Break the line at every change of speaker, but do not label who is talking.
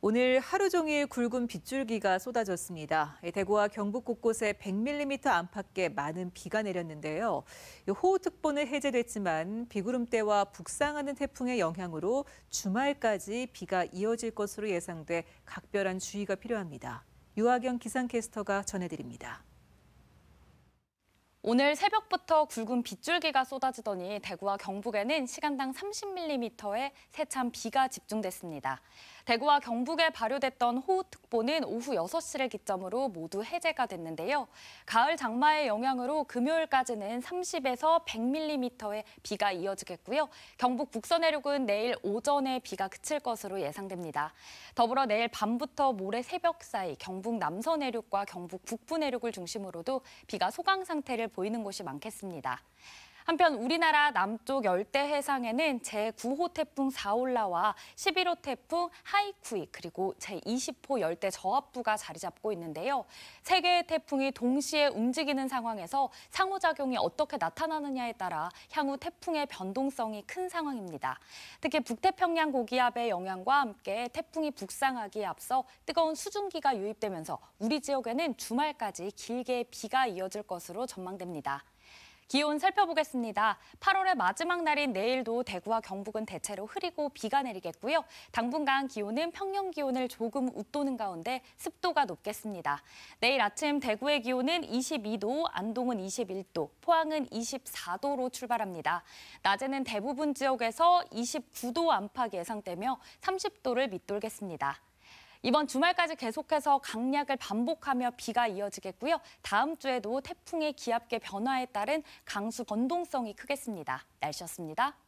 오늘 하루 종일 굵은 빗줄기가 쏟아졌습니다. 예, 대구와 경북 곳곳에 100mm 안팎의 많은 비가 내렸는데요. 호우특보는 해제됐지만 비구름대와 북상하는 태풍의 영향으로 주말까지 비가 이어질 것으로 예상돼 각별한 주의가 필요합니다. 유아경 기상캐스터가 전해드립니다. 오늘 새벽부터 굵은 빗줄기가 쏟아지더니
대구와 경북에는 시간당 30mm의 세찬 비가 집중됐습니다. 대구와 경북에 발효됐던 호우특보는 오후 6시를 기점으로 모두 해제가 됐는데요. 가을 장마의 영향으로 금요일까지는 30에서 100mm의 비가 이어지겠고요. 경북 북서 내륙은 내일 오전에 비가 그칠 것으로 예상됩니다. 더불어 내일 밤부터 모레 새벽 사이 경북 남서 내륙과 경북 북부 내륙을 중심으로도 비가 소강 상태를 보 보이는 곳이 많겠습니다. 한편 우리나라 남쪽 열대 해상에는 제9호 태풍 사올라와 11호 태풍 하이쿠이 그리고 제20호 열대 저압부가 자리 잡고 있는데요. 세 개의 태풍이 동시에 움직이는 상황에서 상호작용이 어떻게 나타나느냐에 따라 향후 태풍의 변동성이 큰 상황입니다. 특히 북태평양 고기압의 영향과 함께 태풍이 북상하기에 앞서 뜨거운 수증기가 유입되면서 우리 지역에는 주말까지 길게 비가 이어질 것으로 전망됩니다. 기온 살펴보겠습니다. 8월의 마지막 날인 내일도 대구와 경북은 대체로 흐리고 비가 내리겠고요. 당분간 기온은 평년 기온을 조금 웃도는 가운데 습도가 높겠습니다. 내일 아침 대구의 기온은 22도, 안동은 21도, 포항은 24도로 출발합니다. 낮에는 대부분 지역에서 29도 안팎 예상되며 30도를 밑돌겠습니다. 이번 주말까지 계속해서 강약을 반복하며 비가 이어지겠고요. 다음 주에도 태풍의 기압계 변화에 따른 강수 변동성이 크겠습니다. 날씨였습니다.